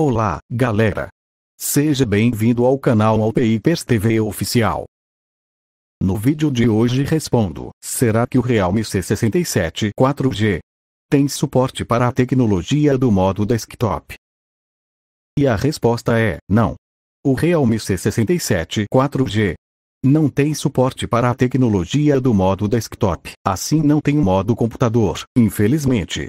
Olá, galera! Seja bem-vindo ao canal Alpeipers TV Oficial. No vídeo de hoje respondo, será que o Realme C67 4G tem suporte para a tecnologia do modo desktop? E a resposta é, não. O Realme C67 4G não tem suporte para a tecnologia do modo desktop, assim não tem o modo computador, infelizmente.